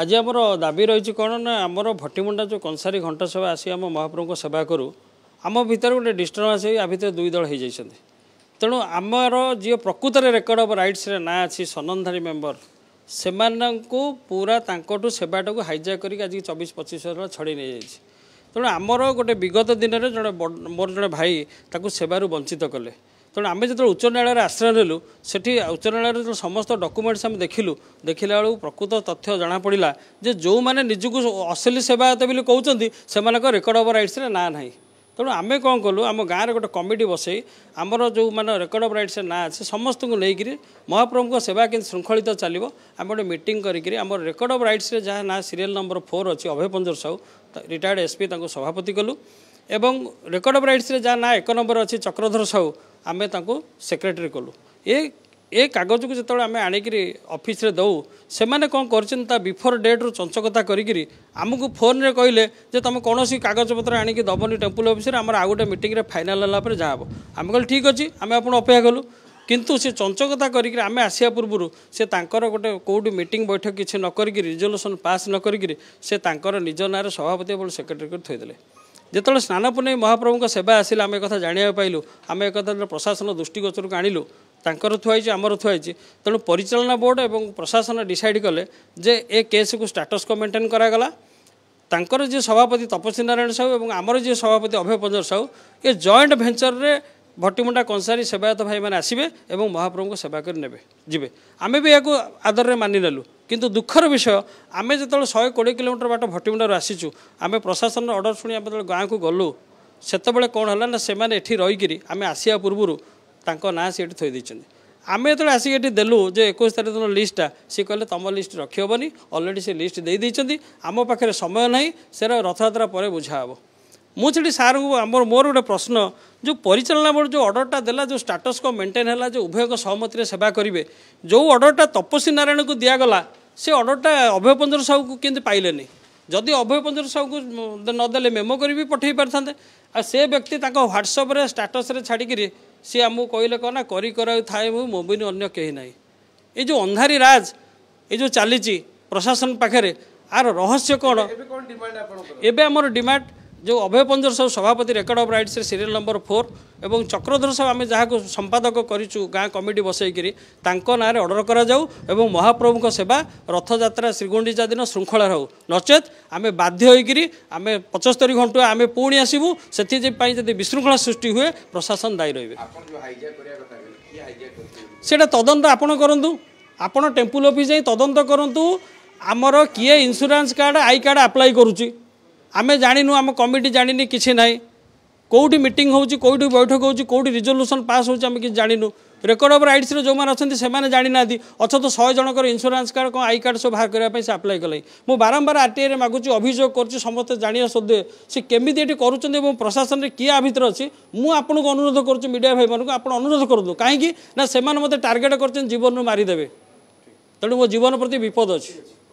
ଆଜି ଆମର ଦାବି ରହିଛି କ'ଣ ନା ଆମର ଭଟିମୁଣ୍ଡା ଯେଉଁ କଂସାରି ଘଣ୍ଟ ସେବା ଆସି ଆମ ମହାପ୍ରଭୁଙ୍କ ସେବା କରୁ ଆମ ଭିତରେ ଗୋଟେ ଡିଷ୍ଟର୍ବାନ୍ସ ହେଇ ଆ ଭିତରେ ଦୁଇ ଦଳ ହେଇଯାଇଛନ୍ତି ତେଣୁ ଆମର ଯିଏ ପ୍ରକୃତରେ ରେକର୍ଡ଼ ଅଫ୍ ରାଇଟ୍ସରେ ନାଁ ଅଛି ସନନ୍ଧାରୀ ମେମ୍ବର ସେମାନଙ୍କୁ ପୁରା ତାଙ୍କଠୁ ସେବାଟାକୁ ହାଇଜାକ୍ କରିକି ଆଜି ଚବିଶ ପଚିଶ ହଜାର ଛଡ଼ାଇ ନେଇଯାଇଛି ତେଣୁ ଆମର ଗୋଟେ ବିଗତ ଦିନରେ ଜଣେ ମୋର ଜଣେ ଭାଇ ତାକୁ ସେବାରୁ ବଞ୍ଚିତ କଲେ ତେଣୁ ଆମେ ଯେତେବେଳେ ଉଚ୍ଚ ନ୍ୟାୟାଳୟରେ ଆଶ୍ରୟ ନେଲୁ ସେଠି ଉଚ୍ଚ ନ୍ୟାୟାଳୟରେ ଯେତେବେଳେ ସମସ୍ତ ଡକ୍ୟୁମେଣ୍ଟସ୍ ଆମେ ଦେଖିଲୁ ଦେଖିଲା ବେଳକୁ ପ୍ରକୃତ ତଥ୍ୟ ଜଣାପଡ଼ିଲା ଯେ ଯେଉଁମାନେ ନିଜକୁ ଅସଲି ସେବାୟତ ବୋଲି କହୁଛନ୍ତି ସେମାନଙ୍କ ରେକର୍ଡ ଅଫ୍ ରାଇଟ୍ସରେ ନାଁ ନାହିଁ ତେଣୁ ଆମେ କ'ଣ କଲୁ ଆମ ଗାଁରେ ଗୋଟେ କମିଟି ବସେଇ ଆମର ଯେଉଁମାନେ ରେକର୍ଡ ଅଫ୍ ରାଇଟ୍ସରେ ନାଁ ଅଛି ସମସ୍ତଙ୍କୁ ନେଇକରି ମହାପ୍ରଭୁଙ୍କ ସେବା କେମିତି ଶୃଙ୍ଖଳିତ ଚାଲିବ ଆମେ ଗୋଟେ ମିଟିଂ କରିକିରି ଆମର ରେକର୍ଡ ଅଫ୍ ରାଇଟ୍ସରେ ଯାହା ନାଁ ସିରିଏଲ୍ ନମ୍ବର ଫୋର୍ ଅଛି ଅଭୟ ପଞ୍ଜର ସାହୁ ରିଟାୟାର୍ଡ଼ ଏସ୍ପି ତାଙ୍କୁ ସଭାପତି କଲୁ ଏବଂ ରେକର୍ଡ ଅଫ୍ ରାଇଟ୍ସରେ ଯାହା ନାଁ ଏକ ନମ୍ବର ଅଛି ଚକ୍ରଧର ସାହୁ ଆମେ ତାଙ୍କୁ ସେକ୍ରେଟେରୀ କଲୁ ଏ ଏ କାଗଜକୁ ଯେତେବେଳେ ଆମେ ଆଣିକିରି ଅଫିସରେ ଦେଉ ସେମାନେ କ'ଣ କରିଛନ୍ତି ତା ବିଫୋର୍ ଡେଟ୍ରୁ ଚଞ୍ଚକତା କରିକିରି ଆମକୁ ଫୋନ୍ରେ କହିଲେ ଯେ ତୁମେ କୌଣସି କାଗଜପତ୍ର ଆଣିକି ଦେବନି ଟେମ୍ପୁଲ ଅଫିସରେ ଆମର ଆଉ ଗୋଟେ ମିଟିଂରେ ଫାଇନାଲ୍ ହେଲା ପରେ ଯାହା ହେବ ଆମେ କହିଲୁ ଠିକ୍ ଅଛି ଆମେ ଆପଣ ଅପେକ୍ଷା କଲୁ କିନ୍ତୁ ସେ ଚଞ୍ଚକତା କରିକିରି ଆମେ ଆସିବା ପୂର୍ବରୁ ସେ ତାଙ୍କର ଗୋଟେ କେଉଁଠି ମିଟିଂ ବୈଠକ କିଛି ନ କରିକି ରିଜଲ୍ୟୁସନ୍ ପାସ୍ ନ କରିକିରି ସେ ତାଙ୍କର ନିଜ ନାଁରେ ସଭାପତି ଏବଂ ସେକ୍ରେଟେରୀ କରି ଥୋଇଦେଲେ ଯେତେବେଳେ ସ୍ନାନ ପୁନେଇ ମହାପ୍ରଭୁଙ୍କ ସେବା ଆସିଲା ଆମେ ଏକଥା ଜାଣିବାକୁ ପାଇଲୁ ଆମେ ଏକଥା ପ୍ରଶାସନ ଦୃଷ୍ଟିଗୋଚରକୁ ଆଣିଲୁ ତାଙ୍କର ଥୁଆ ହେଇଛି ଆମର ଥୁଆ ହେଇଛି ତେଣୁ ପରିଚାଳନା ବୋର୍ଡ଼ ଏବଂ ପ୍ରଶାସନ ଡିସାଇଡ଼ କଲେ ଯେ ଏ କେସ୍କୁ ଷ୍ଟାଟସ୍କୁ ମେଣ୍ଟେନ୍ କରାଗଲା ତାଙ୍କର ଯିଏ ସଭାପତି ତପସ୍ୱୀ ନାରାୟଣ ସାହୁ ଏବଂ ଆମର ଯିଏ ସଭାପତି ଅଭୟ ପଞ୍ଜର ସାହୁ ଏ ଜଏଣ୍ଟ ଭେଞ୍ଚରରେ ଭଟିମୁଣ୍ଡା କଂସାରୀ ସେବାୟତ ଭାଇମାନେ ଆସିବେ ଏବଂ ମହାପ୍ରଭୁଙ୍କୁ ସେବା କରି ନେବେ ଯିବେ ଆମେ ବି ଏହାକୁ ଆଦରରେ ମାନିନେଲୁ କିନ୍ତୁ ଦୁଃଖର ବିଷୟ ଆମେ ଯେତେବେଳେ ଶହେ କୋଡ଼ିଏ କିଲୋମିଟର ବାଟ ଭଟିମୁଣ୍ଡାରୁ ଆସିଛୁ ଆମେ ପ୍ରଶାସନର ଅର୍ଡ଼ର ଶୁଣି ଆମେ ଯେତେବେଳେ ଗାଁକୁ ଗଲୁ ସେତେବେଳେ କ'ଣ ହେଲା ନା ସେମାନେ ଏଠି ରହିକିରି ଆମେ ଆସିବା ପୂର୍ବରୁ ତାଙ୍କ ନାଁ ସେ ଏଠି ଥୋଇଦେଇଛନ୍ତି ଆମେ ଯେତେବେଳେ ଆସିକି ଏଠି ଦେଲୁ ଯେ ଏକୋଇଶ ତାରିଖ ଦିନ ଲିଷ୍ଟଟା ସିଏ କହିଲେ ତୁମ ଲିଷ୍ଟ ରଖିହେବନି ଅଲରେଡ଼ି ସେ ଲିଷ୍ଟ ଦେଇଦେଇଛନ୍ତି ଆମ ପାଖରେ ସମୟ ନାହିଁ ସେଟା ରଥଯାତ୍ରା ପରେ ବୁଝା ହେବ ମୁଁ ସେଠି ସାର୍ଙ୍କୁ ଆମର ମୋର ଗୋଟେ ପ୍ରଶ୍ନ ଯେଉଁ ପରିଚାଳନା ବୋର୍ଡ଼ ଯେଉଁ ଅର୍ଡ଼ରଟା ଦେଲା ଯେଉଁ ଷ୍ଟାଟସ୍କୋ ମେଣ୍ଟେନ୍ ହେଲା ଯେ ଉଭୟଙ୍କ ସହମତିରେ ସେବା କରିବେ ଯେଉଁ ଅର୍ଡ଼ରଟା ତପସ୍ୱୀ ନାରାୟଣକୁ ଦିଆଗଲା ସେ ଅର୍ଡ଼ରଟା ଅଭୟ ପନ୍ଦର ସାହୁକୁ କେମିତି ପାଇଲେନି ଯଦି ଅଭୟ ପନ୍ଦର ସାହୁକୁ ନଦେଲେ ମେମୋ କରିବି ପଠାଇ ପାରିଥାନ୍ତେ ଆଉ ସେ ବ୍ୟକ୍ତି ତାଙ୍କ ହ୍ୱାଟ୍ସଅପ୍ରେ ଷ୍ଟାଟସ୍ରେ ଛାଡ଼ିକିରି ସିଏ ଆମକୁ କହିଲେ କ'ଣ ନା କରି କରାଉ ଥାଏ ମୁଁ ମୋବିନ ଅନ୍ୟ କେହି ନାହିଁ ଏ ଯେଉଁ ଅନ୍ଧାରୀ ରାଜ ଏ ଯେଉଁ ଚାଲିଛି ପ୍ରଶାସନ ପାଖରେ ଆର ରହସ୍ୟ କ'ଣ ଏବେ ଆମର ଡିମାଣ୍ଡ ଯେଉଁ ଅଭୟ ପଞ୍ଜର ସାହୁ ସଭାପତି ରେକର୍ଡ଼ ଅଫ୍ ରାଇଟ୍ସରେ ସିରିଏଲ୍ ନମ୍ବର ଫୋର୍ ଏବଂ ଚକ୍ରଧର ସାହୁ ଆମେ ଯାହାକୁ ସମ୍ପାଦକ କରିଛୁ ଗାଁ କମିଟି ବସାଇକରି ତାଙ୍କ ନାଁରେ ଅର୍ଡ଼ର କରାଯାଉ ଏବଂ ମହାପ୍ରଭୁଙ୍କ ସେବା ରଥଯାତ୍ରା ଶ୍ରୀଗୁଣ୍ଡିଚା ଦିନ ଶୃଙ୍ଖଳା ହେଉ ନଚେତ୍ ଆମେ ବାଧ୍ୟ ହୋଇକରି ଆମେ ପଞ୍ଚସ୍ତରୀ ଘଣ୍ଟୁଆ ଆମେ ପୁଣି ଆସିବୁ ସେଥିପାଇଁ ଯଦି ବିଶୃଙ୍ଖଳା ସୃଷ୍ଟି ହୁଏ ପ୍ରଶାସନ ଦାୟୀ ରହିବେ ସେଇଟା ତଦନ୍ତ ଆପଣ କରନ୍ତୁ ଆପଣ ଟେମ୍ପୁଲ ଅଫିସ୍ ଯାଇ ତଦନ୍ତ କରନ୍ତୁ ଆମର କିଏ insurance card I card apply କରୁଛି ଆମେ ଜାଣିନୁ ଆମ କମିଟି ଜାଣିନି କିଛି ନାହିଁ କେଉଁଠି ମିଟିଂ ହେଉଛି କେଉଁଠି ବୈଠକ ହେଉଛି କେଉଁଠି ରିଜଲ୍ୟୁସନ୍ ପାସ୍ ହେଉଛି ଆମେ କିଛି ଜାଣିନୁ ରେକର୍ଡ଼ ଅଫ୍ ରାଇଟ୍ସରେ ଯେଉଁମାନେ ଅଛନ୍ତି ସେମାନେ ଜାଣିନାହାନ୍ତି ଅଥଚ ଶହେ ଜଣଙ୍କର ଇନ୍ସୁରାନ୍ସ କାର୍ଡ଼ କ'ଣ ଆଇ କାର୍ଡ଼ ସବୁ ବାହାର କରିବା ପାଇଁ ସେ ଆପ୍ଲାଏ କଲେ ମୁଁ ବାରମ୍ବାର ଆର୍ଟିଆଇରେ ମାଗୁଛି ଅଭିଯୋଗ କରୁଛି ସମସ୍ତେ ଜାଣିବା ସତ୍ତ୍ୱେ ସେ କେମିତି ଏଠି କରୁଛନ୍ତି ଏବଂ ପ୍ରଶାସନରେ କିଏ ଆ ଭିତରେ ଅଛି ମୁଁ ଆପଣଙ୍କୁ ଅନୁରୋଧ କରୁଛି ମିଡ଼ିଆ ଭାଇମାନଙ୍କୁ ଆପଣ ଅନୁରୋଧ କରନ୍ତୁ କାହିଁକି ନା ସେମାନେ ମୋତେ ଟାର୍ଗେଟ୍ କରିଛନ୍ତି ଜୀବନରୁ ମାରିଦେବେ ତେଣୁ ମୋ ଜୀବନ ପ୍ରତି ବିପଦ ଅଛି